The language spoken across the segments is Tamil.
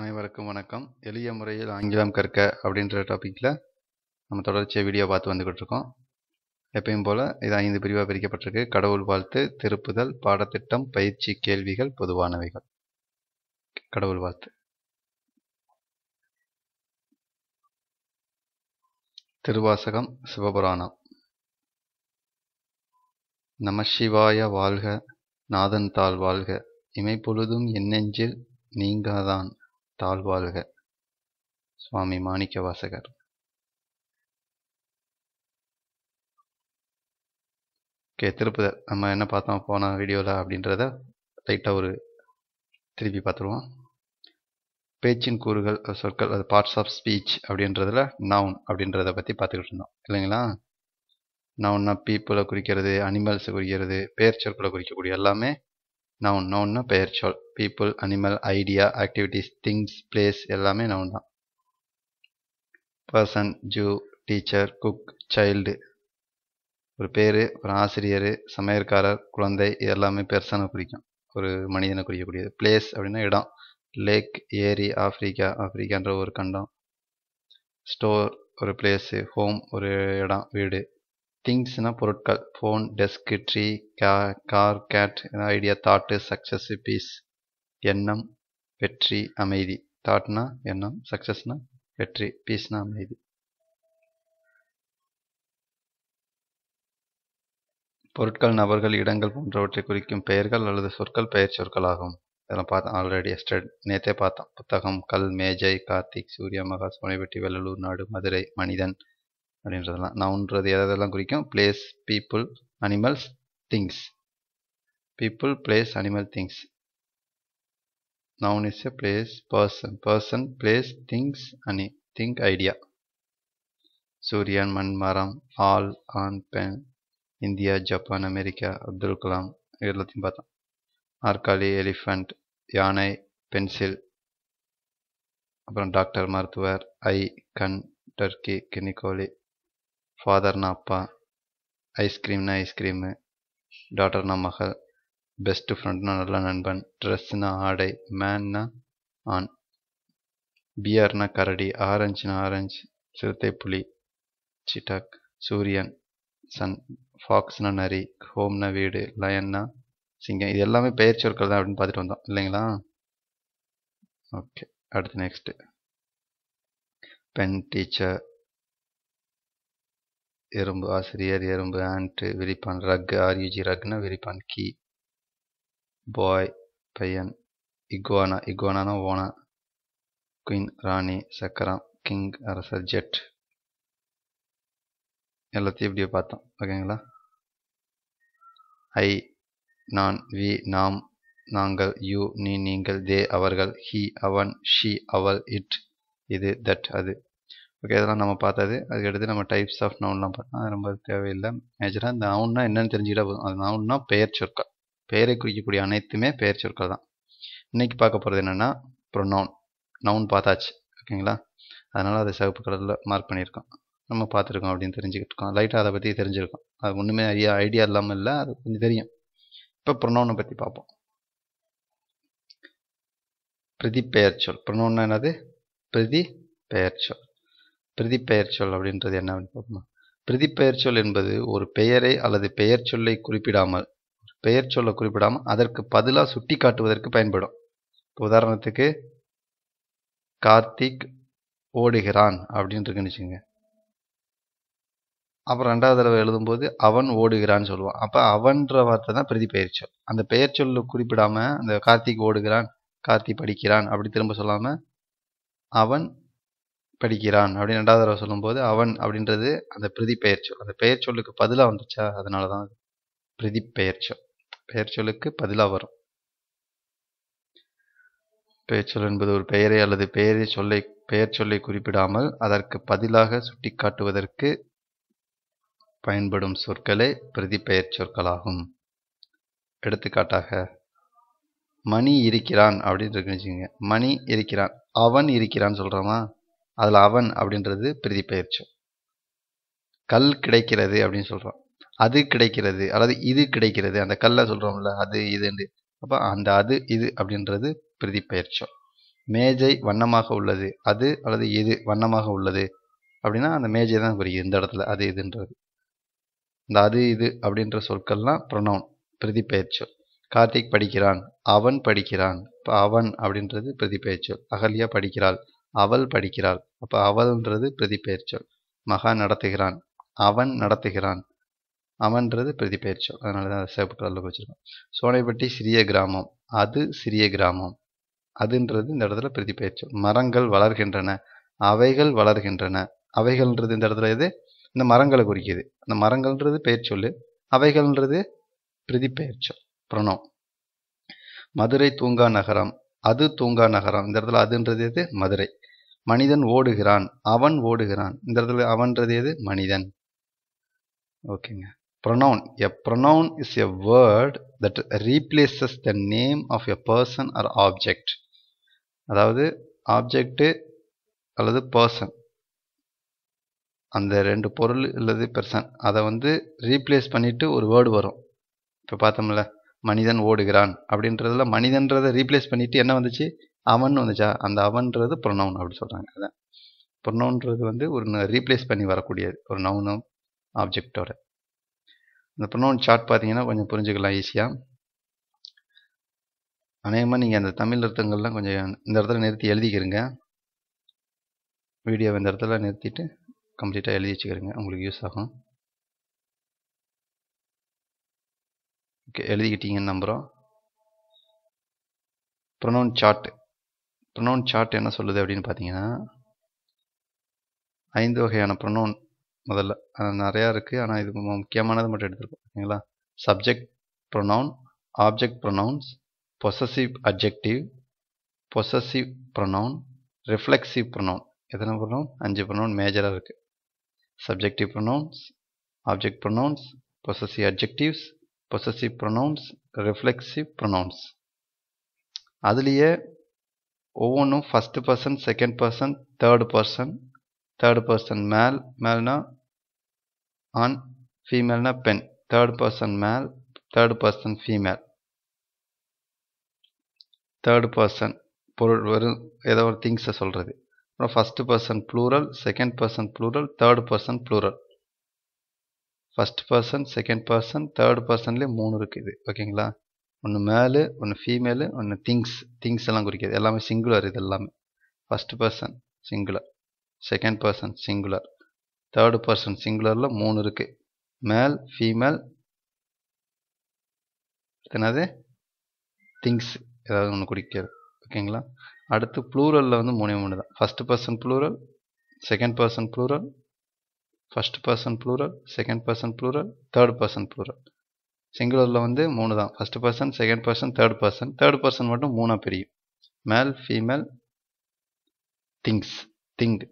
அனைவருக்கும் வணக்கம் எளிய முறையில் ஆங்கிலம் கற்க அப்படின்ற டாப்பிக்கில் நம்ம தொடர்ச்சியாக வீடியோ பார்த்து வந்துக்கிட்டு இருக்கோம் எப்பயும் போல் இது ஐந்து பிரிவாக பிரிக்கப்பட்டிருக்கு கடவுள் வாழ்த்து திருப்புதல் பாடத்திட்டம் பயிற்சி கேள்விகள் பொதுவானவைகள் கடவுள் வாழ்த்து திருவாசகம் சிவபுராணம் நமசிவாய வாழ்க நாதன் தாழ் வாழ்க இமைப்பொழுதும் பொழுதும் நெஞ்சில் நீங்காதான் தாழ்வாழ்க சுவாமி மாணிக்க வாசகர் ஓகே திருப்பதி நம்ம என்ன பார்த்தோம் போன வீடியோவில் அப்படின்றத லைட்டாக ஒரு திருப்பி பார்த்துருவோம் பேச்சின் கூறுகள் சொற்கள் அது பார்ட்ஸ் ஆஃப் ஸ்பீச் அப்படின்றதுல நவுன் அப்படின்றத பற்றி பார்த்துக்கிட்டு இருந்தோம் இல்லைங்களா நவுன்னா பீப்புளை குறிக்கிறது அனிமல்ஸை குறிக்கிறது பேர் சொற்களை குறிக்கக்கூடிய எல்லாமே நவுன் நவுன்னா பெயர் சொல் people animal idea activities things place எல்லாமே நவுன் தான் person zoo teacher cook child ஒரு பேர் ஒரு ஆசிரியர் சமையற்காரர் குழந்தை இது எல்லாமே பெருசான குறிக்கும் ஒரு மனிதனை குறிக்கக்கூடியது பிளேஸ் அப்படின்னா இடம் லேக் ஏரி ஆஃப்ரிக்கா ஆஃப்ரிக்கான்ற ஒரு கண்டம் ஸ்டோர் ஒரு பிளேஸு ஹோம் ஒரு இடம் வீடு திங்ஸ்னால் பொருட்கள் ஃபோன் டெஸ்க்கு ட்ரீ கா car cat idea thought success peace எண்ணம் வெற்றி அமைதி தாட்னா எண்ணம் சக்ஸஸ்னா வெற்றி பீஸ்னா அமைதி பொருட்கள் நபர்கள் இடங்கள் போன்றவற்றை குறிக்கும் பெயர்கள் அல்லது சொற்கள் பெயர் சொற்கள் ஆகும் இதெல்லாம் பார்த்தோம் ஆல்ரெடி எஸ்டட் நேற்றே பார்த்தோம் புத்தகம் கல் மேஜை கார்த்திக் சூரிய மகா சோனைப்பட்டி வெள்ளலூர் நாடு மதுரை மனிதன் அப்படின்றதெல்லாம் நவுன்றது எதெல்லாம் குறிக்கும் place people animals things people place animal things noun is a place person person place things anything idea சூரியன் மண் மரம் ஆல் ஆண் பெண் India Japan America Abdul Kalam எல்லாத்தையும் பார்த்தோம் நாற்காலி எலிஃபண்ட் யானை பென்சில் அப்புறம் டாக்டர் மருத்துவர் ஐ கண் டர்க்கி கினிக்கோலி ஃபாதர்னா அப்பா ஐஸ்கிரீம்னா ஐஸ்கிரீமு டாட்டர்னா மகள் பெஸ்ட்டு ஃப்ரெண்ட்னா நல்ல நண்பன் ட்ரெஸ்னா ஆடை மேன்னா ஆண் பியர்னா கரடி ஆரஞ்சுனா ஆரஞ்சு சிறுத்தை புலி சிட்டாக் சூரியன் சன் ஃபாக்ஸ்னா நரி ஹோம்னா வீடு லயன்னா சிங்கம் இது எல்லாமே பெயர் சொற்கள் தான் அப்படின்னு பார்த்துட்டு வந்தோம் இல்லைங்களா ஓகே அடுத்து நெக்ஸ்ட்டு பென் டீச்சர் எறும்பு ஆசிரியர் எறும்பு ஆண்ட் விரிப்பான் ரக் ஆர்யூஜி ரக்னா விரிப்பான் கி பாய் பையன் இக்வானா இக்வானானா ஓனா குயின் ராணி சக்கரம் கிங் அரசர் ஜெட் எல்லாத்தையும் இப்படியே பார்த்தோம் ஓகேங்களா ஐ நான் வி நாம் நாங்கள் யூ நீ நீங்கள் தே அவர்கள் ஹி அவன் ஷி அவள் இட் இது தட் அது ஓகே இதெல்லாம் நம்ம பார்த்தது அதுக்கடுத்து நம்ம டைப்ஸ் ஆஃப் நவுன்லாம் பார்த்தோம் அது ரொம்ப தேவையில்லை மேஜராக இந்த நவுன்னா என்னென்னு தெரிஞ்சுக்கிட்டா போதும் அது நவுன்னா பெயர் சொற்கள் பெயரை குறிக்கக்கூடிய அனைத்துமே பெயர் சொற்கள் தான் இன்றைக்கி பார்க்க போகிறது என்னென்னா ப்ரொனவுன் நவுன் பார்த்தாச்சு ஓகேங்களா அதனால் அதை சிவப்பு கலரில் மார்க் பண்ணியிருக்கோம் நம்ம பார்த்துருக்கோம் அப்படின்னு தெரிஞ்சுக்கிட்டு இருக்கோம் லைட்டாக அதை பற்றி தெரிஞ்சிருக்கோம் அது ஒன்றுமே ஐடியா ஐடியா இல்லாமல் இல்லை அது கொஞ்சம் தெரியும் இப்போ ப்ரொனவுனை பற்றி பார்ப்போம் பிரதி பெயர் சொல் ப்ரொனவுன்னா என்னது பிரதி பெயர் சொல் பிரதிப்பெயர் சொல் அப்படின்றது என்னவென்று பார்ப்போமா பிரதிப்பெயர் சொல் என்பது ஒரு பெயரை அல்லது பெயர் சொல்லை குறிப்பிடாமல் பெயர் சொல்லை குறிப்பிடாமல் அதற்கு பதிலாக சுட்டி காட்டுவதற்கு பயன்படும் இப்போ உதாரணத்துக்கு கார்த்திக் ஓடுகிறான் அப்படின்ட்டு வச்சுக்கோங்க அப்புறம் ரெண்டாவது தடவை எழுதும்போது அவன் ஓடுகிறான்னு சொல்லுவான் அப்போ அவன்ற வார்த்தை தான் பிரதி பெயர் சொல் அந்த பெயர் சொல்ல குறிப்பிடாமல் அந்த கார்த்திக் ஓடுகிறான் கார்த்தி படிக்கிறான் அப்படி திரும்ப சொல்லாமல் அவன் படிக்கிறான் அப்படின்னு ரெண்டாவது தடவை சொல்லும்போது அவன் அப்படின்றது அந்த பிரதி பெயர்ச்சொல் அந்த பெயர்ச்சொல்லுக்கு பதிலாக வந்துச்சா அதனால தான் அது பிரதி பெயர்ச்சொல் பெயர்ச்சொல்லுக்கு பதிலாக வரும் பெயர்ச்சொல் என்பது ஒரு பெயரை அல்லது பெயரை சொல்லை பெயர் சொல்லை குறிப்பிடாமல் அதற்கு பதிலாக சுட்டிக்காட்டுவதற்கு பயன்படும் சொற்களே பிரதி பெயர் சொற்களாகும் எடுத்துக்காட்டாக மணி இருக்கிறான் அப்படின்னு இருக்குன்னு வச்சுக்கோங்க மணி இருக்கிறான் அவன் இருக்கிறான்னு சொல்கிறோமா அதில் அவன் அப்படின்றது பிரிதி பயிற்சி கல் கிடைக்கிறது அப்படின்னு சொல்கிறோம் அது கிடைக்கிறது அல்லது இது கிடைக்கிறது அந்த கல்லை சொல்கிறோம்ல அது இதுண்டு அப்போ அந்த அது இது அப்படின்றது பிரிதி பெயர்ச்சம் மேஜை வண்ணமாக உள்ளது அது அல்லது இது வண்ணமாக உள்ளது அப்படின்னா அந்த மேஜை தான் புரியுது இந்த இடத்துல அது இதுன்றது இந்த அது இது அப்படின்ற சொற்கள்லாம் ப்ரொனவுன் பிரிதி பெயர்ச்சொல் கார்த்திக் படிக்கிறான் அவன் படிக்கிறான் இப்போ அவன் அப்படின்றது பிரிதி பெயர்ச்சொல் அகல்யா படிக்கிறாள் அவள் படிக்கிறாள் அப்போ அவள்ன்றது பிரதிபெயர்ச்சொல் மகா நடத்துகிறான் அவன் நடத்துகிறான் அவன்றது பிரதிபெயர்ச்சொல் அதனால தான் சிவப்பு கலரில் வச்சுருக்கோம் சோனைப்பட்டி சிறிய கிராமம் அது சிறிய கிராமம் அதுன்றது இந்த இடத்துல பிரதிபெயர்ச்சொல் மரங்கள் வளர்கின்றன அவைகள் வளர்கின்றன அவைகள்ன்றது இந்த இடத்துல எது இந்த மரங்களை குறிக்கிது அந்த மரங்கள்ன்றது பெயர் சொல்லு அவைகள்ன்றது பிரதிபெயர்ச்சொல் பிரணம் மதுரை தூங்கா நகரம் அது தூங்கா நகரம் இந்த இடத்துல அதுன்றது எது மதுரை மனிதன் ஓடுகிறான் அவன் ஓடுகிறான் இந்த இடத்துல அவன்றது எது மனிதன் ஓகேங்க pronoun a pronoun is a word that replaces the name of a person or object அதாவது ஆப்ஜெக்டு அல்லது பர்சன் அந்த ரெண்டு பொருள் அல்லது பெர்சன் அதை வந்து ரீப்ளேஸ் பண்ணிவிட்டு ஒரு வேர்டு வரும் இப்போ பார்த்தோம்ல மனிதன் ஓடுகிறான் அப்படின்றதுல மனிதன்றதை ரீப்ளேஸ் பண்ணிவிட்டு என்ன வந்துச்சு அவன் வந்துச்சா அந்த அவன்றது ப்ரொனவுன் அப்படி சொல்கிறாங்க அதான் ப்ரொனவுன்றது வந்து ஒரு ரீப்ளேஸ் பண்ணி வரக்கூடியது ஒரு நவுனும் ஆப்ஜெக்டோட இந்த ப்ரொனவுன் சார்ட் பார்த்தீங்கன்னா கொஞ்சம் புரிஞ்சுக்கலாம் ஈஸியாக அநேகமாக நீங்கள் அந்த தமிழ் அர்த்தங்கள்லாம் கொஞ்சம் இந்த இடத்துல நிறுத்தி எழுதிக்கிருங்க வீடியோ இந்த இடத்துல நிறுத்திட்டு கம்ப்ளீட்டாக எழுதி வச்சுக்கிறீங்க உங்களுக்கு யூஸ் ஆகும் ஓகே எழுதிக்கிட்டீங்கன்னு நம்புகிறோம் ப்ரொனவுன் சார்ட்டு ப்ரொனவுன் சார்ட் என்ன சொல்லுது அப்படின்னு பார்த்தீங்கன்னா ஐந்து வகையான ப்ரொனவுன் முதல்ல நிறையா இருக்குது ஆனால் இது முக்கியமானது மட்டும் எடுத்துருக்கோம் ஓகேங்களா subject pronoun object pronouns possessive objective possessive pronoun reflexive pronoun எத்தனை ப்ரொனவுன் அஞ்சு ப்ரொனவுன் மேஜராக இருக்குது subjective pronouns object pronouns possessive objectives possessive pronouns reflexive pronouns அதுலேயே ஒவ்வொன்றும் first person second person third person third person male மேல்னா ஆண் ஃபீமேல்னா பெண் third person male third person female third person பொருள் வெறும் ஏதோ ஒரு திங்ஸை சொல்கிறது அப்புறம் first person plural second person plural third person plural first person second person third பர்சன்லேயே மூணு இருக்குது ஓகேங்களா ஒன்று மேலு ஒன்று ஃபீமேலு ஒன்று திங்ஸ் திங்ஸ் எல்லாம் குறிக்காது எல்லாமே சிங்குலர் இது எல்லாமே first person singular second person singular third person சிங்குலரில் மூணு இருக்குது மேல் ஃபீமேல் என்னது திங்ஸ் ஏதாவது ஒன்று குறிக்காது ஓகேங்களா அடுத்து ப்ளூரலில் வந்து மூணு மூணு தான் first person plural second person plural first person plural second person plural third person plural சிங்குலரில் வந்து மூணு தான் first person second person third person third person மட்டும் மூணாக பிரியும் மேல் ஃபீமேல் திங்ஸ் திங்க்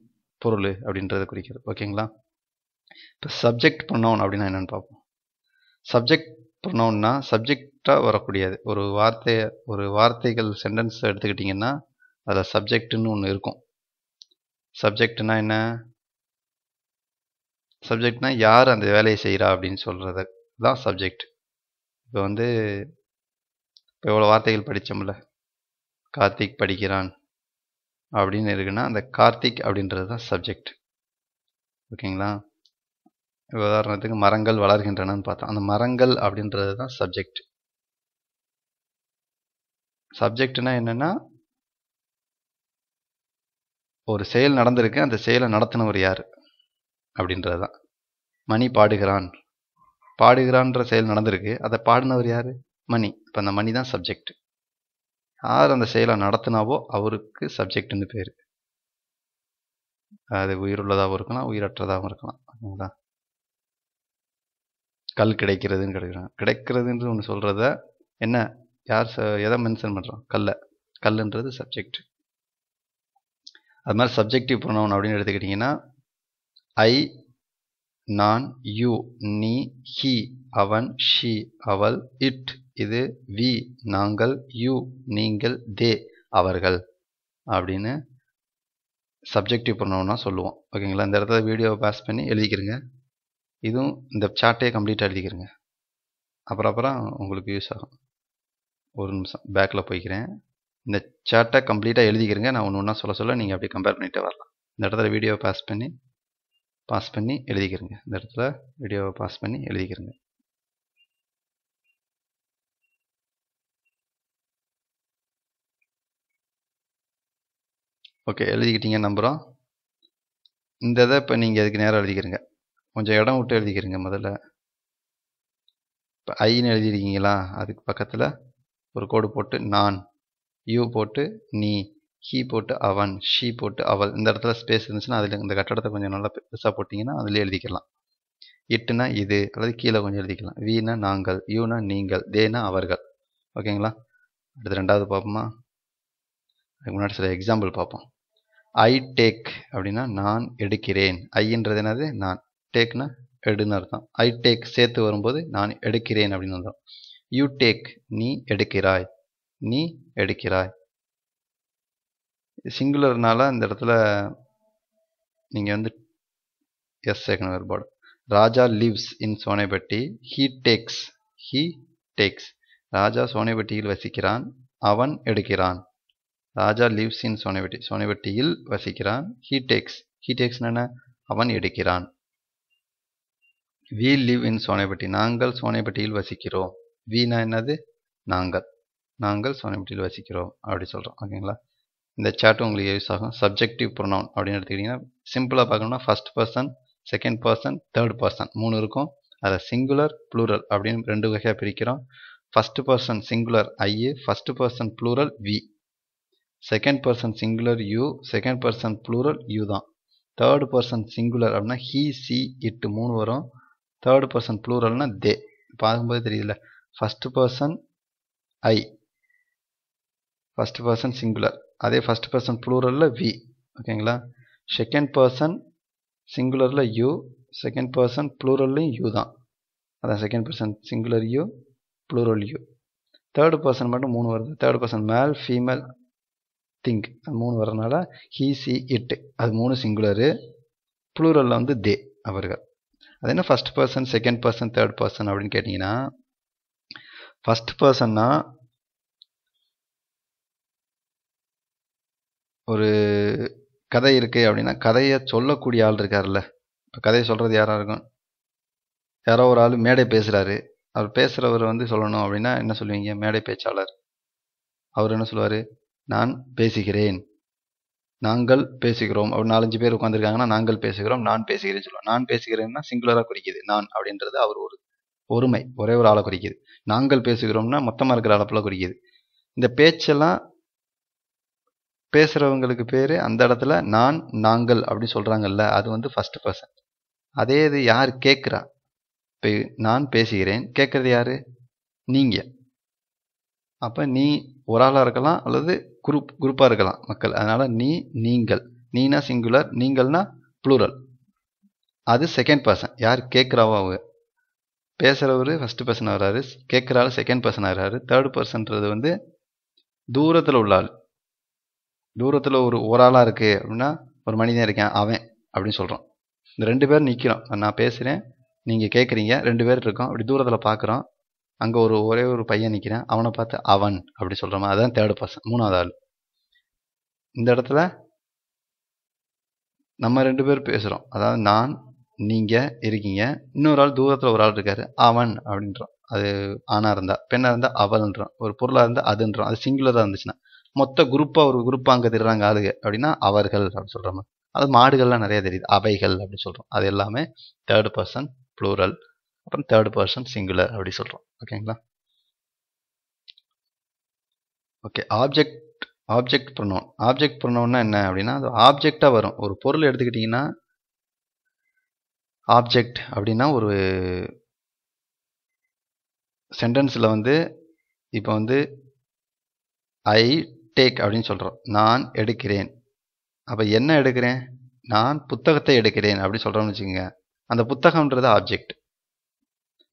பொருள் அப்படின்றத குறிக்கிறது ஓகேங்களா இப்போ சப்ஜெக்ட் ப்ரொனவுன் அப்படின்னா என்னென்னு பார்ப்போம் சப்ஜெக்ட் ப்ரொனவுன்னா சப்ஜெக்டாக வரக்கூடியது ஒரு வார்த்தையை ஒரு வார்த்தைகள் சென்டென்ஸ் எடுத்துக்கிட்டிங்கன்னா அதில் சப்ஜெக்டுன்னு ஒன்று இருக்கும் சப்ஜெக்ட்னா என்ன சப்ஜெக்ட்னா யார் அந்த வேலையை செய்கிறா அப்படின்னு சொல்கிறது தான் சப்ஜெக்ட் இப்போ வந்து இப்போ எவ்வளோ வார்த்தைகள் படித்தோம்ல கார்த்திக் படிக்கிறான் அப்படின்னு இருக்குன்னா அந்த கார்த்திக் அப்படின்றது தான் சப்ஜெக்ட் ஓகேங்களா உதாரணத்துக்கு மரங்கள் வளர்கின்றனன்னு பார்த்தோம் அந்த மரங்கள் அப்படின்றது தான் சப்ஜெக்ட் சப்ஜெக்ட்னா என்னென்னா ஒரு செயல் நடந்திருக்கு அந்த செயலை நடத்தினவர் யார் அப்படின்றது தான் மணி பாடுகிறான் பாடுகிறான்ற செயல் நடந்திருக்கு அதை பாடினவர் யார் மணி இப்போ அந்த மணி தான் சப்ஜெக்ட் யார் அந்த செயலை நடத்தினாவோ அவருக்கு சப்ஜெக்ட்னு பேர் அது உயிருள்ளதாகவும் இருக்கலாம் உயிரற்றதாகவும் இருக்கலாம் ஓகேங்களா கல் கிடைக்கிறதுன்னு கிடைக்கிறாங்க கிடைக்கிறதுன்ற ஒன்று சொல்கிறத என்ன யார் ச எதை மென்ஷன் பண்ணுறோம் கல்லை கல்லுன்றது சப்ஜெக்ட் அது மாதிரி சப்ஜெக்டிவ் ப்ரொனவுன் அப்படின்னு எடுத்துக்கிட்டிங்கன்னா ஐ நான் யூ நீ ஹி அவன் ஷி அவள் இட் இது வி நாங்கள் யூ நீங்கள் தே அவர்கள் அப்படின்னு சப்ஜெக்டிவ் பண்ணணும்னா சொல்லுவோம் ஓகேங்களா இந்த இடத்துல வீடியோவை பாஸ் பண்ணி எழுதிக்கிறங்க இதுவும் இந்த சார்ட்டே கம்ப்ளீட்டாக எழுதிக்கிறங்க அப்புறம் அப்புறம் உங்களுக்கு யூஸ் ஆகும் ஒரு நிமிஷம் பேக்கில் போய்க்கிறேன் இந்த சார்ட்டை கம்ப்ளீட்டாக எழுதிக்கிறங்க நான் ஒன்று ஒன்றா சொல்ல சொல்ல நீங்கள் அப்படியே கம்பேர் பண்ணிகிட்டே வரலாம் இந்த இடத்துல வீடியோவை பாஸ் பண்ணி பாஸ் பண்ணி எழுதிக்கிறேங்க இந்த இடத்துல வீடியோவை பாஸ் பண்ணி எழுதிக்கிறேங்க ஓகே எழுதிக்கிட்டீங்க நம்புகிறோம் இந்த இதை இப்போ நீங்கள் அதுக்கு நேராக எழுதிக்கிறீங்க கொஞ்சம் இடம் விட்டு எழுதிக்கிறீங்க முதல்ல இப்போ ஐன்னு எழுதிருக்கீங்களா அதுக்கு பக்கத்தில் ஒரு கோடு போட்டு நான் யூ போட்டு நீ ஹீ போட்டு அவன் ஷீ போட்டு அவள் இந்த இடத்துல ஸ்பேஸ் இருந்துச்சுன்னா அதில் இந்த கட்டடத்தை கொஞ்சம் நல்லா பெருசாக போட்டிங்கன்னா அதுலேயே எழுதிக்கலாம் இட்டுனா இது அல்லது கீழே கொஞ்சம் எழுதிக்கலாம் வீணா நாங்கள் யூனா நீங்கள் தேனா அவர்கள் ஓகேங்களா அடுத்து ரெண்டாவது பார்ப்போமா அதுக்கு முன்னாடி சில எக்ஸாம்பிள் பார்ப்போம் ஐ டேக் அப்படின்னா நான் எடுக்கிறேன் ஐன்றது என்னது நான் டேக்னா எடுன்னு அர்த்தம் ஐ டேக் சேர்த்து வரும்போது நான் எடுக்கிறேன் அப்படின்னு அர்த்தம் யூ டேக் நீ எடுக்கிறாய் நீ எடுக்கிறாய் சிங்குலர்னால இந்த இடத்துல நீங்கள் வந்து எஸ் சேர்க்கணும் வேறுபாடு Raja lives in Sonaipatti he takes he takes Raja சோனைப்பட்டியில் வசிக்கிறான் அவன் எடுக்கிறான் ராஜா லிவ்ஸ் இன் சோனைப்பட்டி சோனைப்பட்டியில் வசிக்கிறான் ஹீ டேக்ஸ் ஹீ டேக்ஸ் என்ன அவன் எடுக்கிறான் வி லிவ் இன் சோனைப்பட்டி நாங்கள் சோனைப்பட்டியில் வசிக்கிறோம் வீனா என்னது நாங்கள் நாங்கள் சோனைப்பட்டியில் வசிக்கிறோம் அப்படி சொல்கிறோம் ஓகேங்களா இந்த சார்ட் உங்களுக்கு யூஸ் ஆகும் சப்ஜெக்டிவ் ப்ரொனவுன் அப்படின்னு எடுத்துக்கிட்டிங்கன்னா சிம்பிளாக பார்க்கணும்னா first person second person third person மூணு இருக்கும் அதை சிங்குலர் ப்ளூரல் அப்படின்னு ரெண்டு வகையாக பிரிக்கிறோம் first person singular I first person plural we second person singular you second person plural you தான் தேர்ட் பர்சன் சிங்குலர் அப்படின்னா ஹீ சி இட்டு மூணு வரும் தேர்ட் பர்சன் ப்ளூரல்னா தே பார்க்கும்போது தெரியல first person I first person singular அதே ஃபர்ஸ்ட் பர்சன் ப்ளூரலில் வி ஓகேங்களா செகண்ட் பர்சன் சிங்குலரில் யூ செகண்ட் பர்சன் ப்ளூரல்லையும் யூ தான் அதான் second person singular you plural you third person மட்டும் மூணு வருது third person male female think அது மூணு வர்றதுனால ஹீ சி இட் அது மூணு சிங்குலரு ப்ளூரலில் வந்து தே அவர்கள் அது என்ன first person second person third person அப்படின்னு கேட்டிங்கன்னா ஃபஸ்ட் பர்சன்னா ஒரு கதை இருக்குது அப்படின்னா கதையை சொல்லக்கூடிய ஆள் இருக்கார்ல இப்போ கதையை சொல்கிறது யாராக இருக்கும் யாரோ ஒரு ஆள் மேடை பேசுகிறாரு அவர் பேசுகிறவர் வந்து சொல்லணும் அப்படின்னா என்ன சொல்லுவீங்க மேடை பேச்சாளர் அவர் என்ன சொல்லுவார் நான் பேசுகிறேன் நாங்கள் பேசுகிறோம் அவர் நாலஞ்சு பேர் உட்காந்துருக்காங்கன்னா நாங்கள் பேசுகிறோம் நான் பேசுகிறேன்னு சொல்லுவோம் நான் பேசுகிறேன்னா சிங்குலராக குறிக்குது நான் அப்படின்றது அவர் ஒரு ஒருமை ஒரே ஒரு ஆளை குறிக்குது நாங்கள் பேசுகிறோம்னா மொத்தமாக இருக்கிற அளப்பில் குறிக்குது இந்த பேச்செல்லாம் பேசுகிறவங்களுக்கு பேர் அந்த இடத்துல நான் நாங்கள் அப்படின்னு சொல்கிறாங்கல்ல அது வந்து ஃபஸ்ட்டு பர்சன் அதே இது யார் கேட்குறா இப்போ நான் பேசுகிறேன் கேட்குறது யார் நீங்கள் அப்போ நீ ஒரு ஆளாக இருக்கலாம் அல்லது குரூப் குரூப்பாக இருக்கலாம் மக்கள் அதனால் நீ நீங்கள் நீனா சிங்குலர் நீங்கள்னா ப்ளூரல் அது செகண்ட் பர்சன் யார் கேட்குறாவோ அவங்க பேசுகிறவர் ஃபஸ்ட்டு பர்சன் ஆகிறாரு கேட்குறாரு செகண்ட் பர்சன் ஆகிறாரு தேர்ட் பர்சன்றது வந்து தூரத்தில் உள்ள ஆள் தூரத்தில் ஒரு ஒரு ஆளாக இருக்குது அப்படின்னா ஒரு மனிதன் இருக்கேன் அவன் அப்படின்னு சொல்கிறோம் இந்த ரெண்டு பேர் நிற்கிறோம் நான் பேசுகிறேன் நீங்கள் கேட்குறீங்க ரெண்டு பேர் இருக்கோம் அப்படி தூரத்தில் பார்க்குறோம் அங்கே ஒரு ஒரே ஒரு பையன் நிற்கிறேன் அவனை பார்த்து அவன் அப்படி சொல்கிறோமா அதுதான் தேர்டு பர்சன் மூணாவது ஆள் இந்த இடத்துல நம்ம ரெண்டு பேர் பேசுகிறோம் அதாவது நான் நீங்கள் இருக்கீங்க இன்னொரு ஆள் தூரத்தில் ஒரு ஆள் இருக்கார் அவன் அப்படின்றோம் அது ஆணாக இருந்தால் பெண்ணாக இருந்தால் அவள்ன்றோம் ஒரு பொருளாக இருந்தால் அதுன்றோம் அது சிங்குலராக இருந்துச்சுன்னா மொத்த குரூப்பாக ஒரு குரூப்பாக திடுறாங்க ஆளுங்க அப்படின்னா அவர்கள் அப்படின்னு சொல்கிற மாதிரி அது மாடுகள்லாம் நிறைய தெரியுது அவைகள் அப்படின்னு சொல்கிறோம் அது எல்லாமே தேர்ட் பர்சன் புளூரல் அப்புறம் தேர்ட் பர்சன் சிங்குலர் அப்படி சொல்கிறோம் ஓகேங்களா ஓகே ஆப்ஜெக்ட் ஆப்ஜெக்ட் பண்ணோம் ஆப்ஜெக்ட் பண்ணோம்னா என்ன அப்படின்னா அது ஆப்ஜெக்டா வரும் ஒரு பொருள் எடுத்துக்கிட்டிங்கன்னா ஆப்ஜெக்ட் அப்படின்னா ஒரு சென்டென்ஸில் வந்து இப்போ வந்து ஐ டேக் அப்படின்னு சொல்கிறோம் நான் எடுக்கிறேன் அப்போ என்ன எடுக்கிறேன் நான் புத்தகத்தை எடுக்கிறேன் அப்படின்னு சொல்கிறோம்னு வச்சுக்கோங்க அந்த புத்தகம்ன்றது ஆப்ஜெக்ட்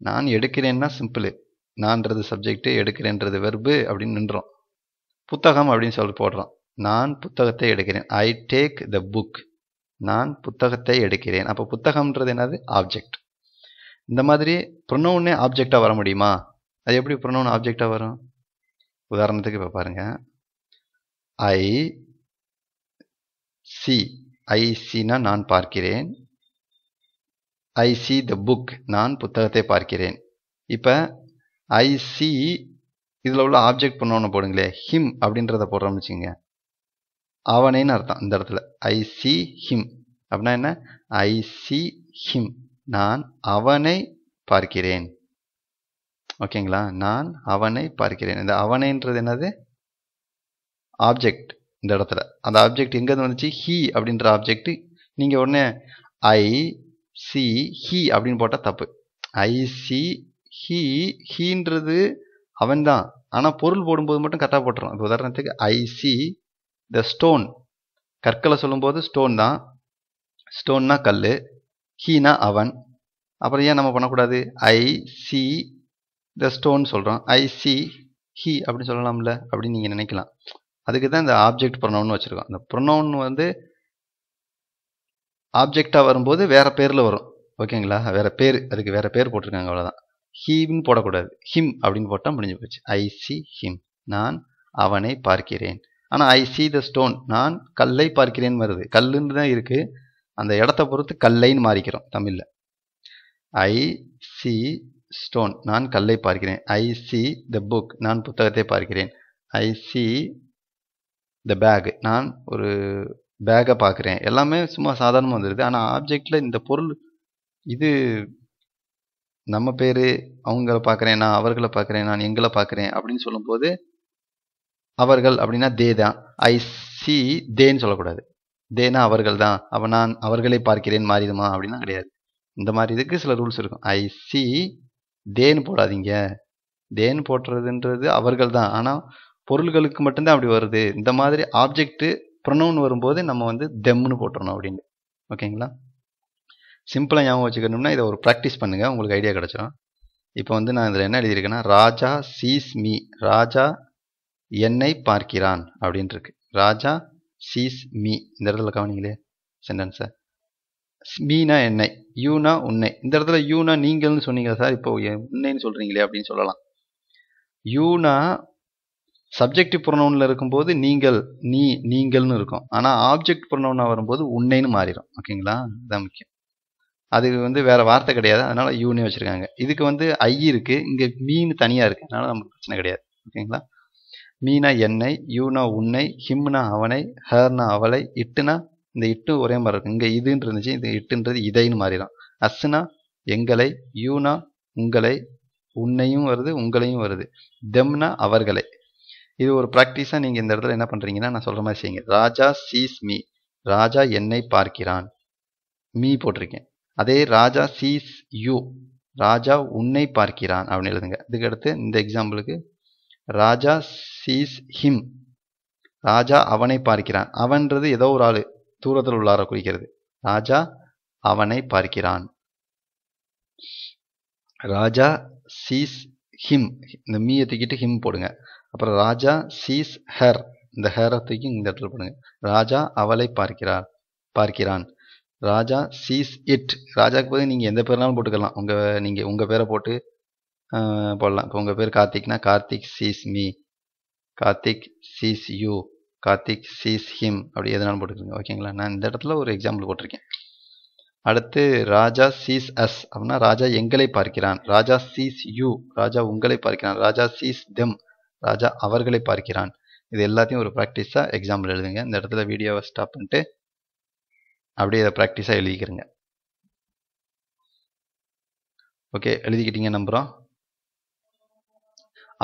நான் எடுக்கிறேன்னா சிம்பிள் நான்றது சப்ஜெக்ட் எடுக்கிறேன்றது வெர்பு அப்படின்னு நின்றோம் புத்தகம் அப்படின்னு சொல்லி போடுறோம் நான் புத்தகத்தை எடுக்கிறேன் ஐ டேக் த புக் நான் புத்தகத்தை எடுக்கிறேன் அப்போ புத்தகம்ன்றது என்னது ஆப்ஜெக்ட் இந்த மாதிரி ப்ரொனவுன்னே ஆப்ஜெக்டாக வர முடியுமா அது எப்படி ப்ரொனவுன் ஆப்ஜெக்டாக வரும் உதாரணத்துக்கு இப்போ பாருங்கள் ஐ சி சீனா நான் பார்க்கிறேன் ஐ சி த புக் நான் புத்தகத்தை பார்க்கிறேன் இப்போ ஐ சி இதில் உள்ள ஆப்ஜெக்ட் பண்ணோன்னு போடுங்களே ஹிம் அப்படின்றத போடுறோம்னு வச்சுங்க அவனேன்னு அர்த்தம் இந்த இடத்துல ஐ சி ஹிம் அப்படின்னா என்ன ஐ சி ஹிம் நான் அவனை பார்க்கிறேன் ஓகேங்களா நான் அவனை பார்க்கிறேன் இந்த அவனைன்றது என்னது ஆப்ஜெக்ட் இந்த இடத்துல அந்த ஆப்ஜெக்ட் எங்கேருந்து வந்துச்சு ஹீ அப்படின்ற ஆப்ஜெக்ட் நீங்கள் உடனே ஐ சி ஹீ அப்படின்னு போட்டால் தப்பு ஐ சி ஹீ ஹீன்றது அவன் தான் ஆனால் பொருள் போடும்போது மட்டும் கரெக்டாக போட்டுரும் இப்போ உதாரணத்துக்கு ஐ சி த ஸ்டோன் கற்களை சொல்லும்போது ஸ்டோன் தான் ஸ்டோன்னா கல் ஹீனா அவன் அப்புறம் ஏன் நம்ம பண்ணக்கூடாது ஐ சி த ஸ்டோன் சொல்கிறோம் ஐ சி ஹி அப்படின்னு சொல்லலாம்ல அப்படின்னு நீங்கள் நினைக்கலாம் அதுக்கு தான் இந்த ஆப்ஜெக்ட் ப்ரொனவுன் வச்சுருக்கோம் இந்த ப்ரொனவுன் வந்து ஆப்ஜெக்டாக வரும்போது வேறு பேரில் வரும் ஓகேங்களா வேறு பேர் அதுக்கு வேறு பேர் போட்டிருக்காங்க அவ்வளோதான் ஹீம்னு போடக்கூடாது ஹிம் அப்படின்னு போட்டால் முடிஞ்சு போச்சு ஐ சி ஹிம் நான் அவனை பார்க்கிறேன் ஆனால் ஐ சி த ஸ்டோன் நான் கல்லை பார்க்கிறேன் வருது கல்லுன்னு தான் இருக்குது அந்த இடத்த பொறுத்து கல்லைன்னு மாறிக்கிறோம் தமிழில் ஐ சி ஸ்டோன் நான் கல்லை பார்க்கிறேன் ஐ சி த புக் நான் புத்தகத்தை பார்க்கிறேன் ஐ சி இந்த பேக் நான் ஒரு பேக்கை பார்க்குறேன் எல்லாமே சும்மா சாதாரணமாக வந்துடுது ஆனால் ஆப்ஜெக்டில் இந்த பொருள் இது நம்ம பேர் அவங்கள பார்க்குறேன் நான் அவர்களை பார்க்குறேன் நான் எங்களை பார்க்குறேன் அப்படின்னு சொல்லும்போது அவர்கள் அப்படின்னா தே தான் ஐ சி தேன்னு சொல்லக்கூடாது தேனா அவர்கள் தான் அப்போ நான் அவர்களை பார்க்கிறேன் மாறிதுமா அப்படின்னா கிடையாது இந்த மாதிரி இதுக்கு சில ரூல்ஸ் இருக்கும் ஐ சி தேன்னு போடாதீங்க தேன் போட்டுறதுன்றது அவர்கள் தான் ஆனால் பொருள்களுக்கு மட்டும்தான் அப்படி வருது இந்த மாதிரி ஆப்ஜெக்ட் ப்ரொனவுன் வரும்போது நம்ம வந்து தெம்னு போட்டுறணும் அப்படின்னு ஓகேங்களா சிம்பிளாக ஞாபகம் வச்சுக்கணும்னா இதை ஒரு ப்ராக்டிஸ் பண்ணுங்கள் உங்களுக்கு ஐடியா கிடச்சிடும் இப்போ வந்து நான் இதில் என்ன எழுதியிருக்கேன்னா ராஜா சீஸ் மீ ராஜா என்னை பார்க்கிறான் அப்படின்ட்டு இருக்கு ராஜா சீஸ் மீ இந்த இடத்துல கவனிங்களே சென்டென்ஸை மீனா என்னை யூனா உன்னை இந்த இடத்துல யூனா நீங்கள்னு சொன்னீங்க சார் இப்போ உன்னைன்னு சொல்கிறீங்களே அப்படின்னு சொல்லலாம் யூனா சப்ஜெக்டிவ் ப்ரொனவுனில் இருக்கும்போது நீங்கள் நீ நீங்கள்னு இருக்கும் ஆனால் ஆப்ஜெக்ட் ப்ரொனவுனாக வரும்போது உன்னைன்னு மாறிடும் ஓகேங்களா இதுதான் முக்கியம் அது வந்து வேறு வார்த்தை கிடையாது அதனால் யூனே வச்சுருக்காங்க இதுக்கு வந்து ஐ இருக்குது இங்கே மீன் தனியாக இருக்குது அதனால் நமக்கு பிரச்சனை கிடையாது ஓகேங்களா மீனா என்னை யூனா உன்னை ஹிம்னா அவனை ஹர்னா அவளை இட்டுனா இந்த இட்டு ஒரே மாதிரி இருக்கும் இங்கே இதுன்னு இருந்துச்சு இது இட்டுன்றது இதைன்னு மாறிடும் அஸ்னா எங்களை யூனா உங்களை உன்னையும் வருது உங்களையும் வருது தெம்னா அவர்களை இது ஒரு ப்ராக்டிஸாக நீங்கள் இந்த இடத்துல என்ன பண்ணுறீங்கன்னா நான் சொல்கிற மாதிரி செய்யுங்க ராஜா சீஸ் மீ ராஜா என்னை பார்க்கிறான் மீ போட்டிருக்கேன் அதே ராஜா சீஸ் யூ ராஜா உன்னை பார்க்கிறான் அப்படின்னு எழுதுங்க இதுக்கடுத்து இந்த எக்ஸாம்பிளுக்கு ராஜா சீஸ் ஹிம் ராஜா அவனை பார்க்கிறான் அவன்றது ஏதோ ஒரு ஆள் தூரத்தில் உள்ளார குறிக்கிறது ராஜா அவனை பார்க்கிறான் ராஜா சீஸ் ஹிம் இந்த மீயை எத்திக்கிட்டு ஹிம் போடுங்க அப்புறம் ராஜா சீஸ் ஹெர் இந்த ஹேரை தூக்கி இந்த இடத்துல பண்ணுங்க ராஜா அவளை பார்க்கிறார் பார்க்கிறான் ராஜா சீஸ் இட் ராஜாவுக்கு போய் நீங்கள் எந்த பேர்னாலும் போட்டுக்கலாம் உங்கள் நீங்கள் உங்கள் பேரை போட்டு போடலாம் இப்போ உங்கள் பேர் கார்த்திக்னா Karthik sees me Karthik sees you Karthik sees him அப்படி எதுனாலும் போட்டுக்கோங்க ஓகேங்களா நான் இந்த இடத்துல ஒரு எக்ஸாம்பிள் போட்டிருக்கேன் அடுத்து ராஜா சீஸ் அஸ் அப்படின்னா ராஜா எங்களை பார்க்கிறான் ராஜா சீஸ் யூ ராஜா உங்களை பார்க்கிறான் ராஜா சீஸ் தெம் ராஜா அவர்களை பார்க்கிறான் இது எல்லாத்தையும் ஒரு ப்ராக்டிஸாக எக்ஸாம்பிள் எழுதுங்க இந்த இடத்துல வீடியோவை ஸ்டாப் பண்ணிட்டு அப்படியே இதை ப்ராக்டிஸாக எழுதிக்கிறேங்க ஓகே எழுதிக்கிட்டீங்க நம்புகிறோம்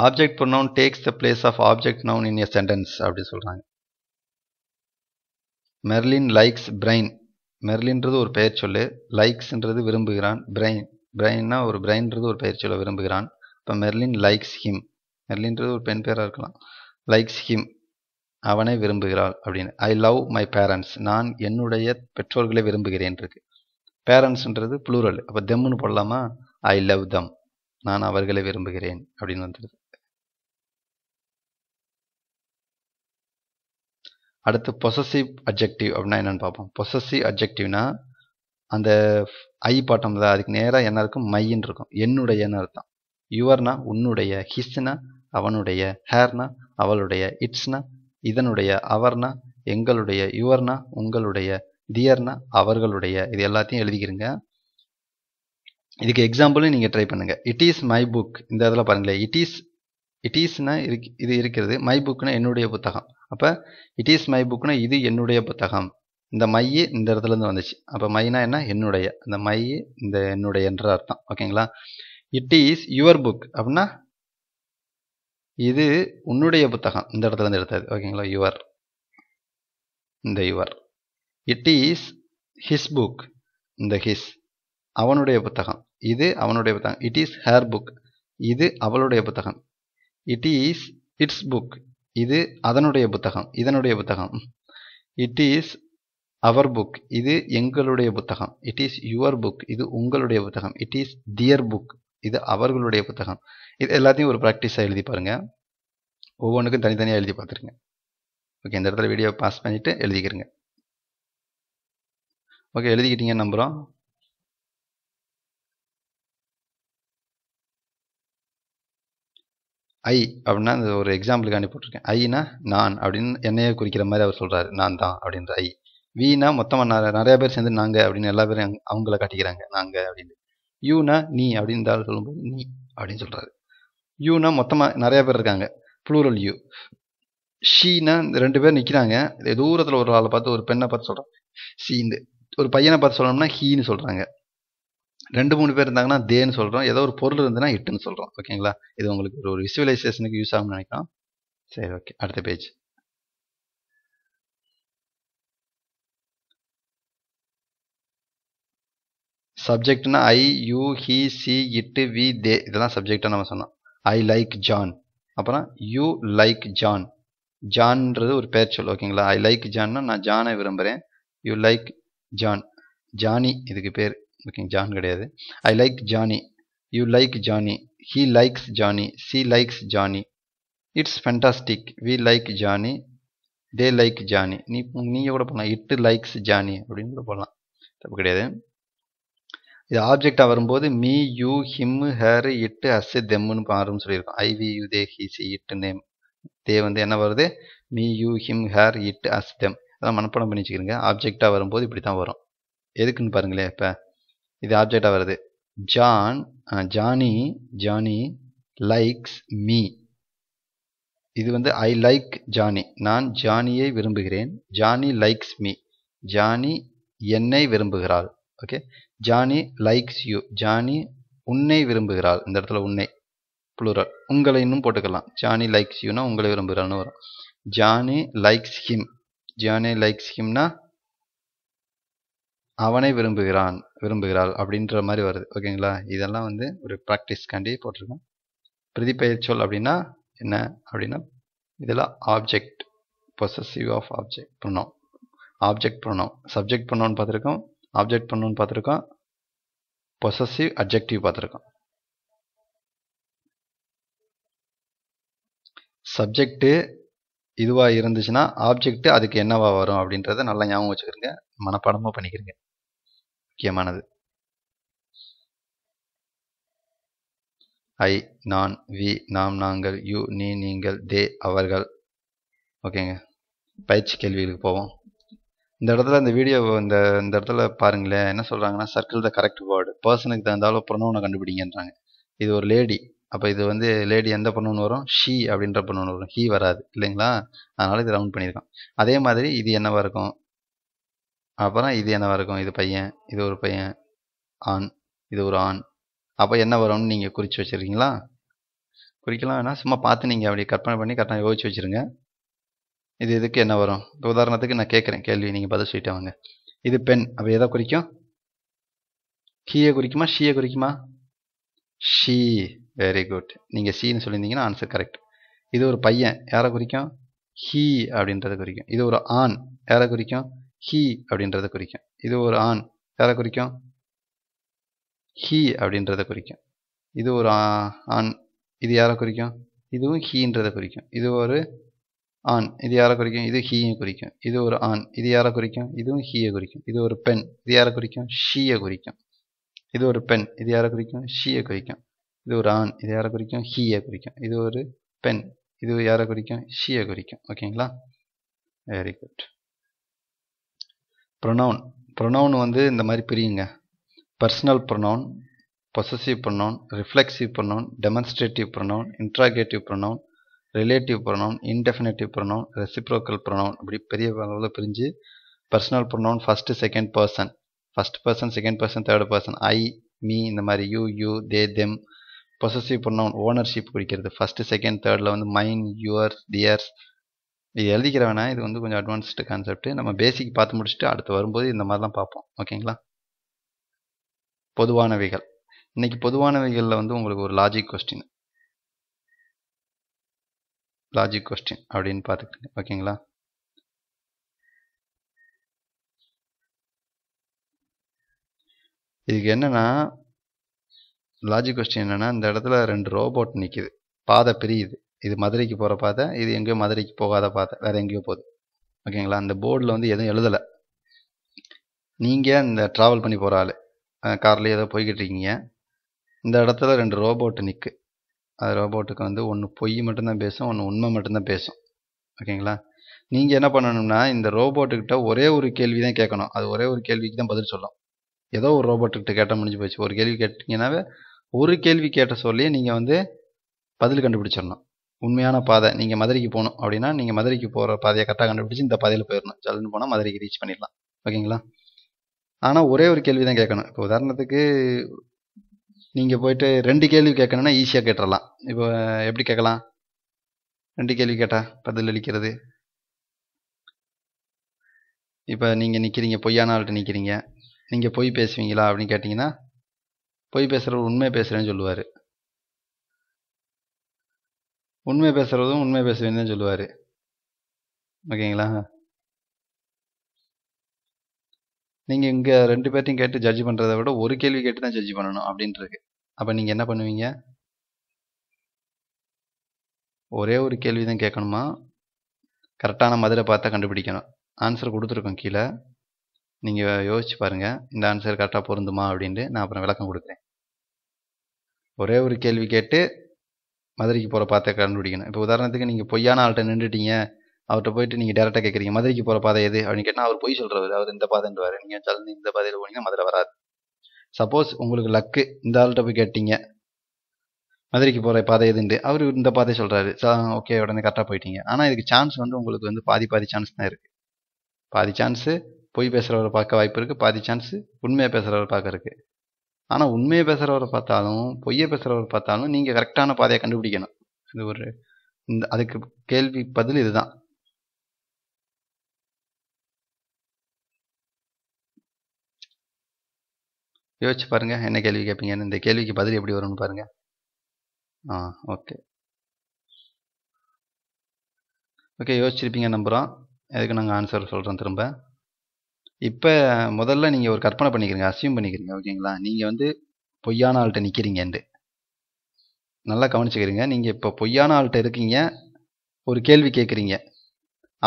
object pronoun takes the place of object noun in a sentence அப்படின்னு சொல்கிறாங்க மெர்லின் லைக்ஸ் பிரெயின் மெர்லின்றது ஒரு பெயர் சொல்லு லைக்ஸ்ன்றது விரும்புகிறான் பிரெயின் பிரெயின்னா ஒரு பிரெயின்றது ஒரு பெயர் சொல்ல விரும்புகிறான் இப்போ மெர்லின் லைக்ஸ் ஹிம் மெர்லின்றது ஒரு பெண் பேராக இருக்கலாம் லைக்ஸ் ஹிம் அவனை விரும்புகிறாள் அப்படின்னு ஐ லவ் மை பேரண்ட்ஸ் நான் என்னுடைய பெற்றோர்களை விரும்புகிறேன் இருக்கு பேரண்ட்ஸ்ன்றது புளூரல் அப்போ தெம்னு போடலாமா ஐ லவ் தம் நான் அவர்களை விரும்புகிறேன் அப்படின்னு வந்துடுது அடுத்து பொசசிவ் அப்ஜெக்டிவ் அப்படின்னா என்னென்னு பார்ப்போம் பொசசிவ் அப்ஜெக்டிவ்னா அந்த ஐ பாட்டம் தான் அதுக்கு நேராக என்ன இருக்கும் மையின் இருக்கும் என்னுடையன்னு அர்த்தம் யுவர்னா உன்னுடைய ஹிஸ்னா அவனுடைய ஹேர்னா அவளுடைய இட்ஸ்னா இதனுடைய அவர்னா எங்களுடைய யுவர்னா உங்களுடைய தியர்னா அவர்களுடைய இது எல்லாத்தையும் எழுதிக்கிறீங்க இதுக்கு எக்ஸாம்பிளும் நீங்கள் ட்ரை பண்ணுங்கள் இட் இஸ் மை புக் இந்த இதில் பாருங்களேன் இட் இஸ் இட் ஈஸ்னா இருக் இது இருக்கிறது மை புக்னா என்னுடைய புத்தகம் அப்போ இட் இஸ் மை புக்னா இது என்னுடைய புத்தகம் இந்த மையே இந்த இடத்துலேருந்து வந்துச்சு அப்போ மைனா என்ன என்னுடைய அந்த மையே இந்த என்னுடைய என்ற அர்த்தம் ஓகேங்களா இட் இஸ் யுவர் புக் அப்படின்னா இது உன்னுடைய புத்தகம் இந்த இடத்துல இருந்து எடுத்தது ஓகேங்களா யுவர் இந்த your it is his book இந்த ஹிஸ் அவனுடைய புத்தகம் இது அவனுடைய புத்தகம் இட் இஸ் ஹேர் புக் இது அவளுடைய புத்தகம் இட் இஸ் இட்ஸ் புக் இது அதனுடைய புத்தகம் இதனுடைய புத்தகம் இட் இஸ் அவர் புக் இது எங்களுடைய புத்தகம் இட் இஸ் யுவர் புக் இது உங்களுடைய புத்தகம் இட் இஸ் தியர் புக் இது அவர்களுடைய புத்தகம் இது எல்லாத்தையும் ஒரு ப்ராக்டிஸாக எழுதி பாருங்கள் ஒவ்வொன்றுக்கும் தனித்தனியாக எழுதி பார்த்துருங்க ஓகே இந்த இடத்துல வீடியோ பாஸ் பண்ணிவிட்டு எழுதிக்கிறேங்க ஓகே எழுதிக்கிட்டீங்கன்னு நம்புகிறோம் ஐ அப்படின்னா இந்த ஒரு எக்ஸாம்பிளுக்கு போட்டிருக்கேன் ஐனா நான் அப்படின்னு என்னையே குறிக்கிற மாதிரி அவர் சொல்கிறாரு நான் தான் அப்படின்ற ஐ வீனா மொத்தமாக நிறைய பேர் சேர்ந்து நாங்கள் அப்படின்னு எல்லா பேரும் அவங்கள காட்டிக்கிறாங்க நாங்கள் அப்படின்னு யூனா நீ அப்படின்னு ஆள் சொல்லும்போது நீ அப்படின்னு சொல்கிறாரு யூனா மொத்தமாக நிறையா பேர் இருக்காங்க ப்ளூரல் யூ ஷீனா ரெண்டு பேர் நிற்கிறாங்க தூரத்தில் ஒரு ஆளை பார்த்து ஒரு பெண்ணை பார்த்து சொல்கிறாங்க சீந்து ஒரு பையனை பார்த்து சொல்லணும்னா ஹீன்னு சொல்கிறாங்க ரெண்டு மூணு பேர் இருந்தாங்கன்னா தேன்னு சொல்கிறோம் ஏதோ ஒரு பொருள் இருந்ததுன்னா இட்டுன்னு சொல்கிறோம் ஓகேங்களா இது உங்களுக்கு ஒரு விசுவலைசேஷனுக்கு யூஸ் ஆகும்னு நினைக்கிறோம் சரி ஓகே அடுத்த பேஜ் சப்ஜெக்ட்னா I you he she it we they இதெல்லாம் சப்ஜெக்டாக நம்ம சொன்னோம் ஐ லைக் ஜான் அப்புறம் யூ லைக் ஜான் ஜான்ன்றது ஒரு பேர் சொல் ஓகேங்களா ஐ லைக் ஜான்னா நான் ஜானை விரும்புகிறேன் யூ லைக் ஜான் ஜானி இதுக்கு பேர் ஓகே ஜான் கிடையாது I like Johnny you like Johnny he likes Johnny she likes Johnny it's fantastic we like Johnny they like Johnny நீ நீங்கள் கூட போகலாம் இட்டு லைக்ஸ் ஜானி அப்படின்னு கூட போகலாம் தப்பு கிடையாது இது ஆப்ஜெக்டாக வரும்போது me you him her it us தெம்முன்னு பாருன்னு சொல்லியிருக்கோம் I we you they he she it name they வந்து என்ன வருது me you him her it us them அதான் மனப்படம் பண்ணி வச்சுக்கிறீங்க ஆப்ஜெக்டாக வரும்போது இப்படி தான் வரும் எதுக்குன்னு பாருங்களேன் இப்போ இது ஆப்ஜெக்டாக வருது John Johnny Johnny likes me இது வந்து ஐ லைக் ஜானி நான் ஜானியை விரும்புகிறேன் ஜானி லைக்ஸ் மீ ஜானி என்னை விரும்புகிறாள் okay Johnny likes you Johnny உன்னை விரும்புகிறாள் இந்த இடத்துல உன்னை புளுரல் உங்களை இன்னும் போட்டுக்கலாம் ஜானி லைக்ஸ் யூனா உங்களை விரும்புகிறான்னு வரும் Johnny likes him Johnny likes ஹிம்னா அவனை விரும்புகிறான் விரும்புகிறாள் அப்படின்ற மாதிரி வருது ஓகேங்களா இதெல்லாம் வந்து ஒரு ப்ராக்டிஸ்க்காண்டி போட்டிருக்கோம் பெயர் சொல் அப்படின்னா என்ன அப்படின்னா இதெல்லாம் ஆப்ஜெக்ட் பொசசிவ் ஆஃப் ஆப்ஜெக்ட் பண்ணோம் ஆப்ஜெக்ட் பண்ணோம் சப்ஜெக்ட் பண்ணோன்னு பார்த்துருக்கோம் ஆப்ஜெக்ட் பண்ணணும்னு பார்த்துருக்கோம் பொசசிவ் அப்ஜெக்டிவ் பார்த்துருக்கோம் சப்ஜெக்ட்டு இதுவாக இருந்துச்சுன்னா ஆப்ஜெக்ட் அதுக்கு என்னவா வரும் அப்படின்றத நல்லா ஞாபகம் வச்சுக்கிறீங்க மனப்பாடமும் பண்ணிக்கிறீங்க முக்கியமானது ஐ நான் வி நாம் நாங்கள் யூ நீ நீங்கள் தே அவர்கள் ஓகேங்க பயிற்சி கேள்விகளுக்கு போவோம் இந்த இடத்துல இந்த வீடியோ இந்த இந்த இடத்துல பாருங்களேன் என்ன சொல்கிறாங்கன்னா சர்க்கிள் த கரெக்ட் வேர்டு பர்சனுக்கு தகுந்தாலும் பொண்ணுன்னு கண்டுபிடிங்கன்றாங்க இது ஒரு லேடி அப்போ இது வந்து லேடி எந்த பொண்ணுன்னு வரும் ஷீ அப்படின்ற பொண்ணுன்னு வரும் ஹீ வராது இல்லைங்களா அதனால் இது ரவுண்ட் பண்ணியிருக்கோம் அதே மாதிரி இது என்னவாக இருக்கும் அப்புறம் இது என்னவாக இருக்கும் இது பையன் இது ஒரு பையன் ஆண் இது ஒரு ஆண் அப்போ என்ன வரும்னு நீங்கள் குறித்து வச்சுருக்கீங்களா குறிக்கலாம் வேணால் சும்மா பார்த்து நீங்கள் அப்படி கற்பனை பண்ணி கரெக்டாக யோசிச்சு வச்சுருங்க இது இதுக்கு என்ன வரும் இப்போ உதாரணத்துக்கு நான் கேட்குறேன் கேள்வி நீங்கள் பதில் சொல்லிட்டு வாங்க இது பெண் அப்போ எதை குறிக்கும் ஹீயை குறிக்குமா ஷீயை குறிக்குமா ஷீ வெரி குட் நீங்கள் சீனு சொல்லியிருந்தீங்கன்னா ஆன்சர் கரெக்ட் இது ஒரு பையன் யாரை குறிக்கும் ஹீ அப்படின்றத குறிக்கும் இது ஒரு ஆண் யாரை குறிக்கும் ஹீ அப்படின்றத குறிக்கும் இது ஒரு ஆண் யாரை குறிக்கும் ஹீ அப்படின்றத குறிக்கும் இது ஒரு ஆண் இது யாரை குறிக்கும் இதுவும் ஹீன்றதை குறிக்கும் இது ஒரு ஆண் இது யாரை குறிக்கும் இது ஹீயை குறிக்கும் இது ஒரு ஆண் இது யாரை குறிக்கும் இதுவும் ஹீயை குறிக்கும் இது ஒரு பெண் இது யாரை குறிக்கும் ஷீயை குறிக்கும் இது ஒரு பெண் இது யாரை குறிக்கும் ஷீயை குறிக்கும் இது ஒரு ஆண் இது யாரை குறிக்கும் ஹீயை குறிக்கும் இது ஒரு பெண் இது யாரை குறிக்கும் ஷீயை குறிக்கும் ஓகேங்களா வெரி குட் ப்ரொனவுன் ப்ரொனவுன் வந்து இந்த மாதிரி பிரியுங்க personal pronoun possessive pronoun reflexive pronoun demonstrative pronoun interrogative pronoun relative pronoun indefinitive pronoun reciprocal pronoun அப்படி பெரிய அளவில் பிரிஞ்சு personal pronoun first second person first person second person third person I me இந்த மாதிரி you you they them possessive pronoun ownership குறிக்கிறது ஃபஸ்ட்டு செகண்ட் தேர்டில் வந்து மைன் யுவர் தியர்ஸ் இது எழுதிக்கிற வேணா இது வந்து கொஞ்சம் அட்வான்ஸ்டு கான்செப்ட் நம்ம பேசிக் பார்த்து முடிச்சுட்டு அடுத்து வரும்போது இந்த மாதிரிலாம் பார்ப்போம் ஓகேங்களா பொதுவானவைகள் இன்றைக்கி பொதுவானவைகளில் வந்து உங்களுக்கு ஒரு லாஜிக் கொஸ்டின் லாஜிக் கொஸ்டின் அப்படின்னு பார்த்துக்கோங்க ஓகேங்களா இதுக்கு என்னென்னா லாஜிக் கொஸ்டின் என்னென்னா இந்த இடத்துல ரெண்டு ரோபோட் நிற்கிது பாதை பிரியுது இது மதுரைக்கு போகிற பாதை இது எங்கேயோ மதுரைக்கு போகாத பாதை வேறு எங்கேயோ போகுது ஓகேங்களா அந்த போர்டில் வந்து எதுவும் எழுதலை நீங்கள் இந்த ட்ராவல் பண்ணி போகிற ஆள் கார்லேயே ஏதோ போய்கிட்டு இருக்கீங்க இந்த இடத்துல ரெண்டு ரோபோட் நிற்கு அது ரோபோட்டுக்கு வந்து ஒன்று பொய் மட்டும்தான் பேசும் ஒன்று உண்மை மட்டும்தான் பேசும் ஓகேங்களா நீங்கள் என்ன பண்ணணும்னா இந்த ரோபோட்டுக்கிட்ட ஒரே ஒரு கேள்வி தான் கேட்கணும் அது ஒரே ஒரு கேள்விக்கு தான் பதில் சொல்லும் ஏதோ ஒரு ரோபோட்டுக்கிட்ட கேட்டால் முடிஞ்சு போச்சு ஒரு கேள்வி கேட்டிங்கன்னாவே ஒரு கேள்வி கேட்ட சொல்லி நீங்கள் வந்து பதில் கண்டுபிடிச்சிடணும் உண்மையான பாதை நீங்கள் மதுரைக்கு போகணும் அப்படின்னா நீங்கள் மதுரைக்கு போகிற பாதையை கரெக்டாக கண்டுபிடிச்சி இந்த பாதையில் போயிடணும் ஜல்னு போனால் மதுரைக்கு ரீச் பண்ணிடலாம் ஓகேங்களா ஆனால் ஒரே ஒரு கேள்வி தான் கேட்கணும் இப்போ உதாரணத்துக்கு நீங்கள் போயிட்டு ரெண்டு கேள்வி கேட்கணுன்னா ஈஸியாக கேட்டுடலாம் இப்போ எப்படி கேட்கலாம் ரெண்டு கேள்வி கேட்டால் பதில் அளிக்கிறது இப்போ நீங்கள் நிற்கிறீங்க பொய்யான ஆள்கிட்ட நிற்கிறீங்க நீங்கள் பொய் பேசுவீங்களா அப்படின்னு கேட்டிங்கன்னா பொய் பேசுகிறவர் உண்மையை பேசுகிறேன்னு சொல்லுவார் உண்மை பேசுகிறதும் உண்மை பேசுவீங்கன்னு சொல்லுவார் ஓகேங்களா நீங்கள் இங்கே ரெண்டு பேர்ட்டையும் கேட்டு ஜட்ஜ் பண்றதை விட ஒரு கேள்வி கேட்டு தான் ஜட்ஜ் பண்ணணும் அப்படின்ட்டுருக்கு அப்போ நீங்கள் என்ன பண்ணுவீங்க ஒரே ஒரு கேள்வி தான் கேட்கணுமா கரெக்டான மதுரை பார்த்தா கண்டுபிடிக்கணும் ஆன்சர் கொடுத்துருக்கோம் கீழே நீங்கள் யோசிச்சு பாருங்கள் இந்த ஆன்சர் கரெக்டாக பொருந்துமா அப்படின்ட்டு நான் அப்புறம் விளக்கம் கொடுக்குறேன் ஒரே ஒரு கேள்வி கேட்டு மதுரைக்கு போகிற பார்த்தா கண்டுபிடிக்கணும் இப்போ உதாரணத்துக்கு நீங்கள் பொய்யான ஆள்கிட்ட நின்றுட்டீங்க அவர்கிட்ட போயிட்டு நீங்கள் டேரக்டா கேட்குறீங்க மதுரைக்கு போகிற பாதை எது அப்படின்னு கேட்டால் அவர் போய் சொல்கிறவர் அவர் இந்த பாதைன்றவார் நீங்கள் சலனி இந்த பாதையில் போனீங்கன்னா மதுரை வராது சப்போஸ் உங்களுக்கு லக்கு இந்த ஆள்கிட்ட போய் கேட்டீங்க மதுரைக்கு போகிற பாதை எதுண்டு அவர் இந்த பாதை சொல்கிறாரு ஓகே உடனே கரெக்டாக போயிட்டீங்க ஆனால் இதுக்கு சான்ஸ் வந்து உங்களுக்கு வந்து பாதி பாதி சான்ஸ் தான் இருக்குது பாதி சான்ஸு பொய் பேசுகிறவரை பார்க்க வாய்ப்பு இருக்குது பாதி சான்ஸு உண்மையாக பேசுகிறவரை பார்க்க ஆனால் உண்மையை பேசுகிறவரை பார்த்தாலும் பொய்யை பேசுகிறவரை பார்த்தாலும் நீங்கள் கரெக்டான பாதையை கண்டுபிடிக்கணும் இது ஒரு இந்த அதுக்கு கேள்வி பதில் இதுதான் யோசிச்சு பாருங்கள் என்ன கேள்வி கேட்பீங்கன்னு இந்த கேள்விக்கு பதில் எப்படி வரும்னு பாருங்கள் ஆ ஓகே ஓகே யோசிச்சிருப்பீங்க நம்புகிறோம் எதுக்கு நாங்கள் ஆன்சர் சொல்கிறோம் திரும்ப இப்போ முதல்ல நீங்கள் ஒரு கற்பனை பண்ணிக்கிறீங்க அசியம் பண்ணிக்கிறீங்க ஓகேங்களா நீங்கள் வந்து பொய்யான ஆள்கிட்ட நிற்கிறீங்கன்ட்டு நல்லா கவனிச்சுக்கிறீங்க நீங்கள் இப்போ பொய்யான ஆள்கிட்ட இருக்கீங்க ஒரு கேள்வி கேட்குறீங்க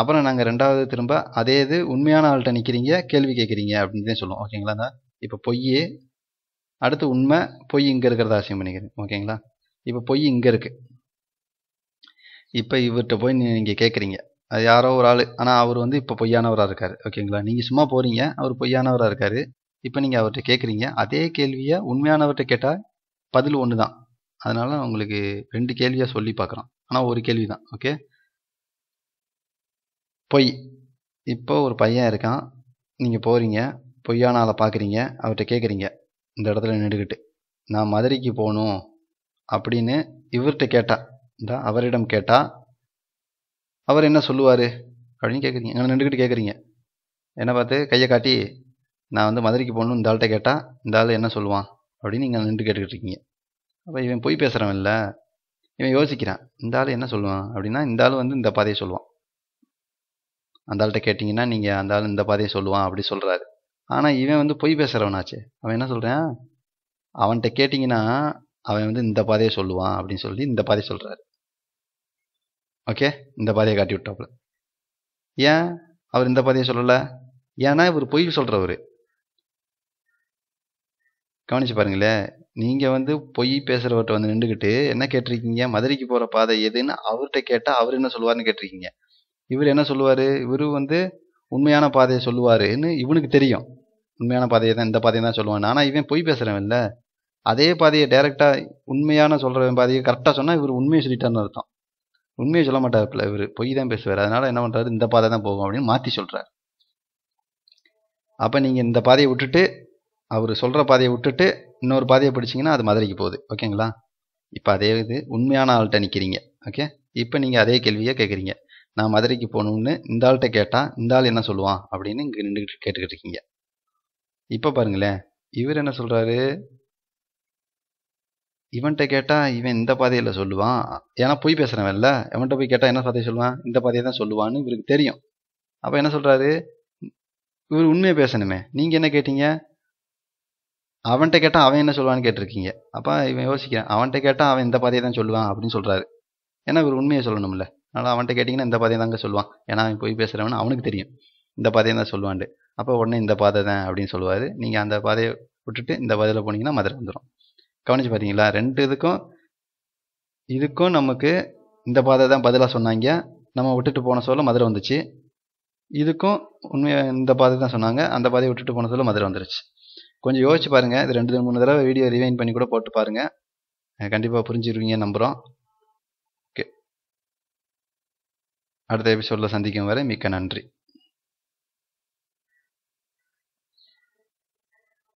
அப்புறம் நாங்கள் ரெண்டாவது திரும்ப அதே இது உண்மையான ஆள்கிட்ட நிற்கிறீங்க கேள்வி கேட்குறீங்க அப்படின்னு தான் சொல்லுவோம் ஓகேங்களா இப்போ பொய்யே அடுத்து உண்மை பொய் இங்கே இருக்கிறத அசியம் பண்ணிக்கிறேன் ஓகேங்களா இப்போ பொய் இங்கே இருக்குது இப்போ இவர்கிட்ட போய் நீங்கள் கேட்குறீங்க அது யாரோ ஒரு ஆள் ஆனால் அவர் வந்து இப்போ பொய்யானவராக இருக்கார் ஓகேங்களா நீங்கள் சும்மா போகிறீங்க அவர் பொய்யானவராக இருக்கார் இப்போ நீங்கள் அவர்கிட்ட கேட்குறீங்க அதே கேள்வியை உண்மையானவர்கிட்ட கேட்டால் பதில் ஒன்று தான் அதனால் உங்களுக்கு ரெண்டு கேள்வியாக சொல்லி பார்க்குறோம் ஆனால் ஒரு கேள்வி தான் ஓகே பொய் இப்போ ஒரு பையன் இருக்கான் நீங்கள் போகிறீங்க பொய்யான ஆளை பார்க்குறீங்க அவர்கிட்ட கேட்குறீங்க இந்த இடத்துல நின்றுக்கிட்டு நான் மதுரைக்கு போகணும் அப்படின்னு இவர்கிட்ட கேட்டா இந்த அவரிடம் கேட்டா அவர் என்ன சொல்லுவார் அப்படின்னு கேட்குறீங்க எங்களை நின்றுக்கிட்டு கேட்குறீங்க என்ன பார்த்து கையை காட்டி நான் வந்து மதுரைக்கு போகணும் இந்த ஆள்கிட்ட கேட்டால் இந்த ஆள் என்ன சொல்லுவான் அப்படின்னு நீங்கள் நின்று கேட்டுக்கிட்டு இருக்கீங்க அப்போ இவன் பொய் பேசுகிறவன் இல்லை இவன் யோசிக்கிறான் இந்த ஆள் என்ன சொல்லுவான் அப்படின்னா இந்த ஆள் வந்து இந்த பாதையை சொல்லுவான் அந்த ஆள்கிட்ட கேட்டிங்கன்னா நீங்கள் அந்த ஆள் இந்த பாதையை சொல்லுவான் அப்படி சொல்கிறாரு ஆனால் இவன் வந்து பொய் பேசுகிறவனாச்சே அவன் என்ன சொல்கிறான் அவன்கிட்ட கேட்டிங்கன்னா அவன் வந்து இந்த பாதையை சொல்லுவான் அப்படின்னு சொல்லி இந்த பாதையை சொல்கிறாரு ஓகே இந்த பாதையை காட்டி விட்டாப்புல ஏன் அவர் இந்த பாதையை சொல்லலை ஏன்னா இவர் பொய் சொல்கிறவர் கவனிச்சு பாருங்களேன் நீங்கள் வந்து பொய் பேசுகிறவர்கிட்ட வந்து நின்றுக்கிட்டு என்ன கேட்டிருக்கீங்க மதுரைக்கு போகிற பாதை எதுன்னு அவர்கிட்ட கேட்டால் அவர் என்ன சொல்லுவார்னு கேட்டிருக்கீங்க இவர் என்ன சொல்லுவார் இவரும் வந்து உண்மையான பாதையை சொல்லுவாருன்னு இவனுக்கு தெரியும் உண்மையான பாதையை தான் இந்த பாதையை தான் சொல்லுவான் நானா இவன் பொய் இல்லை அதே பாதையை டைரெக்டாக உண்மையான சொல்கிறவன் பாதையை கரெக்டாக சொன்னால் இவர் உண்மையை சொல்லிட்டான்னு அர்த்தம் உண்மையை சொல்ல மாட்டார்ல இவர் பொய் தான் பேசுவார் அதனால் என்ன பண்ணுறாரு இந்த பாதை தான் போகும் அப்படின்னு மாற்றி சொல்கிறார் அப்போ நீங்கள் இந்த பாதையை விட்டுட்டு அவர் சொல்கிற பாதையை விட்டுட்டு இன்னொரு பாதையை பிடிச்சிங்கன்னா அது மதுரைக்கு போகுது ஓகேங்களா இப்போ அதே இது உண்மையான ஆள்கிட்ட நிற்கிறீங்க ஓகே இப்போ நீங்கள் அதே கேள்வியை கேட்குறீங்க நான் மதுரைக்கு போகணும்னு இந்த ஆள்கிட்ட கேட்டால் இந்த ஆள் என்ன சொல்லுவான் அப்படின்னு இங்கே நின்றுக்கிட்டு கேட்டுக்கிட்டு இருக்கீங்க இப்போ பாருங்களேன் இவர் என்ன சொல்கிறாரு இவன்கிட்ட கேட்டால் இவன் இந்த பாதையில் சொல்லுவான் ஏன்னா போய் பேசுகிறவன்ல இவன்கிட்ட போய் கேட்டால் என்ன பாதையை சொல்லுவான் இந்த பாதையை தான் சொல்லுவான்னு இவருக்கு தெரியும் அப்போ என்ன சொல்கிறாரு இவர் உண்மையை பேசணுமே நீங்கள் என்ன கேட்டீங்க அவன்கிட்ட கேட்டால் அவன் என்ன சொல்லுவான்னு கேட்டிருக்கீங்க அப்போ இவன் யோசிக்கிறேன் அவன்கிட்ட கேட்டால் அவன் இந்த பாதையை தான் சொல்லுவான் அப்படின்னு சொல்கிறாரு ஏன்னா இவர் உண்மையை சொல்லணும்ல அதனால் அவன்கிட்ட கேட்டீங்கன்னா இந்த பாதையை தாங்க சொல்லுவான் ஏன்னா அவன் போய் பேசுறவன் அவனுக்கு தெரியும் இந்த பாதையை தான் சொல்லுவான்ட்டு அப்போ உடனே இந்த பாதை தான் அப்படின்னு சொல்லுவார் நீங்கள் அந்த பாதையை விட்டுட்டு இந்த பாதையில் போனீங்கன்னா மதுரை வந்துடும் கவனிச்சு பார்த்தீங்களா ரெண்டு இதுக்கும் இதுக்கும் நமக்கு இந்த பாதை தான் பதிலாக சொன்னாங்க நம்ம விட்டுட்டு போன சொல்ல மதுரை வந்துச்சு இதுக்கும் உண்மையாக இந்த பாதை தான் சொன்னாங்க அந்த பாதையை விட்டுட்டு போன சொல்ல மதுரை வந்துருச்சு கொஞ்சம் யோசிச்சு பாருங்கள் இது ரெண்டு மூணு தடவை வீடியோ ரிவைன் பண்ணி கூட போட்டு பாருங்கள் கண்டிப்பாக புரிஞ்சுருவீங்க நம்புகிறோம் ஓகே அடுத்த எபிசோடில் சந்திக்கும் வரை மிக்க நன்றி